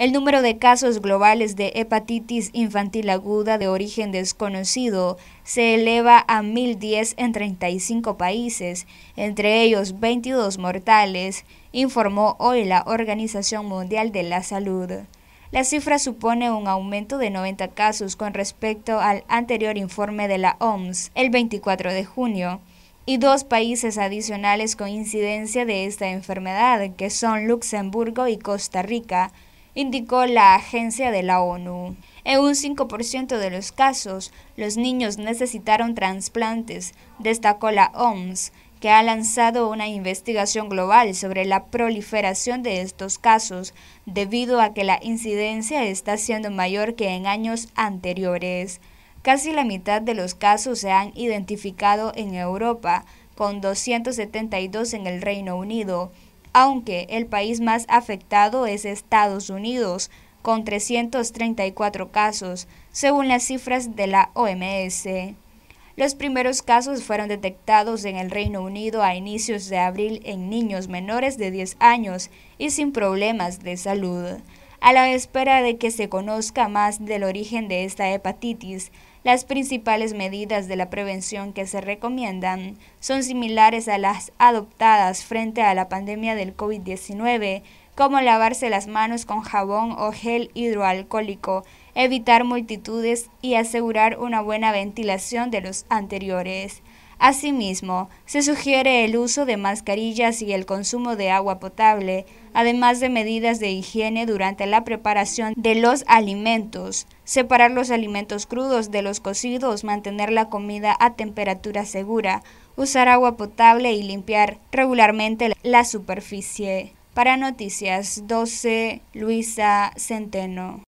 El número de casos globales de hepatitis infantil aguda de origen desconocido se eleva a 1.010 en 35 países, entre ellos 22 mortales, informó hoy la Organización Mundial de la Salud. La cifra supone un aumento de 90 casos con respecto al anterior informe de la OMS el 24 de junio y dos países adicionales con incidencia de esta enfermedad, que son Luxemburgo y Costa Rica, indicó la agencia de la ONU. En un 5% de los casos, los niños necesitaron trasplantes, destacó la OMS, que ha lanzado una investigación global sobre la proliferación de estos casos, debido a que la incidencia está siendo mayor que en años anteriores. Casi la mitad de los casos se han identificado en Europa, con 272 en el Reino Unido, aunque el país más afectado es Estados Unidos, con 334 casos, según las cifras de la OMS. Los primeros casos fueron detectados en el Reino Unido a inicios de abril en niños menores de 10 años y sin problemas de salud. A la espera de que se conozca más del origen de esta hepatitis, las principales medidas de la prevención que se recomiendan son similares a las adoptadas frente a la pandemia del COVID-19, como lavarse las manos con jabón o gel hidroalcohólico, evitar multitudes y asegurar una buena ventilación de los anteriores. Asimismo, se sugiere el uso de mascarillas y el consumo de agua potable, además de medidas de higiene durante la preparación de los alimentos, separar los alimentos crudos de los cocidos, mantener la comida a temperatura segura, usar agua potable y limpiar regularmente la superficie. Para Noticias 12, Luisa Centeno.